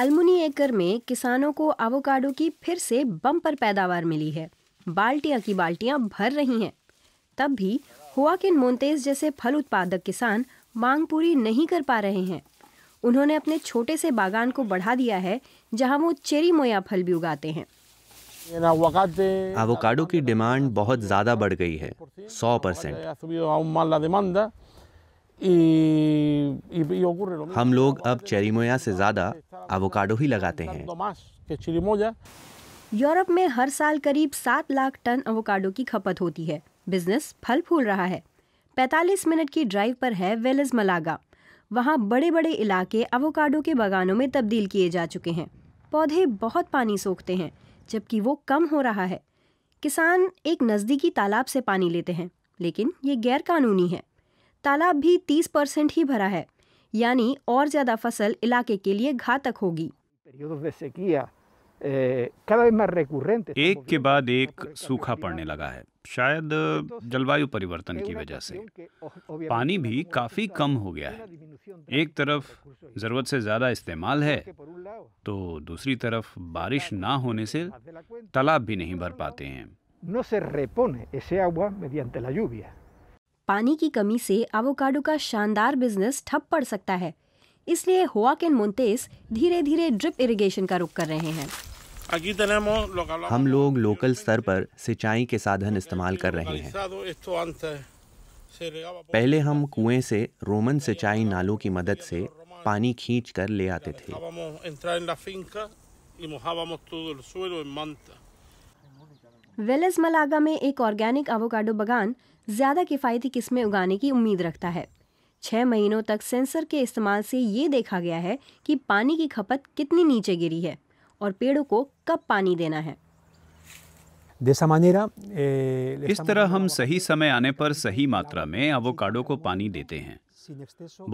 अल्मुनी एकर में किसानों को अवोकाडो की फिर से बम्पर पैदावार मिली है बाल्टियां की बाल्टियां भर रही हैं तब भी हुआकिन मोन्तेज जैसे फल उत्पादक किसान मांग पूरी नहीं कर पा रहे हैं उन्होंने अपने छोटे से बागान को बढ़ा दिया है जहां वो चेरी मोया फल भी उगाते हैं अवोकाडो की डिमांड बहुत ज़्यादा बढ़ गई है सौ परसेंट हम लोग अब चेरीमोया से ज़्यादा अवोकाडो ही लगाते हैं यूरोप में हर साल करीब सात लाख टन अवोकाडो की खपत होती है बिजनेस फल फूल रहा है 45 मिनट की ड्राइव पर है वेलेज मलागा वहाँ बड़े बड़े इलाके अवोकाडो के बागानों में तब्दील किए जा चुके हैं पौधे बहुत पानी सोखते हैं जबकि वो कम हो रहा है किसान एक नज़दीकी तालाब से पानी लेते हैं लेकिन ये गैर कानूनी है तालाब भी 30 परसेंट ही भरा है यानी और ज़्यादा फसल इलाके के लिए घातक होगी eh, एक के बाद एक सूखा पड़ने लगा है शायद जलवायु परिवर्तन की वजह से पानी भी काफ़ी कम हो गया है एक तरफ ज़रूरत से ज़्यादा इस्तेमाल है तो दूसरी तरफ बारिश ना होने से तालाब भी नहीं भर पाते हैं पानी की कमी से अवोकाडो का शानदार बिजनेस ठप पड़ सकता है इसलिए होआक एंड मोन्तेस धीरे धीरे ड्रिप इरिगेशन का रुख कर रहे हैं हम लोग लोकल स्तर पर सिंचाई के साधन इस्तेमाल कर रहे हैं पहले हम कुएं से रोमन सिंचाई नालों की मदद से पानी खींच कर ले आते थे वेलेज मलागा में एक ऑर्गेनिक एवोकाडो बगान ज़्यादा किफ़ायती किस्में उगाने की उम्मीद रखता है छह महीनों तक सेंसर के इस्तेमाल से ये देखा गया है कि पानी की खपत कितनी नीचे गिरी है और पेड़ों को कब पानी देना है इस तरह हम सही समय आने पर सही मात्रा में अवोकाडो को पानी देते हैं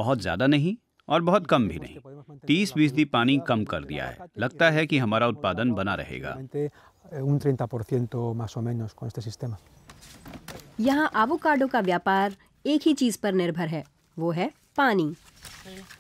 बहुत ज़्यादा नहीं और बहुत कम भी नहीं तीस फीसदी पानी कम कर दिया है लगता है कि हमारा उत्पादन बना रहेगा Eh, un 30% más o menos con este sistema. यहाँ आवोकाडो का व्यापार एक ही चीज़ पर निर्भर है वो है पानी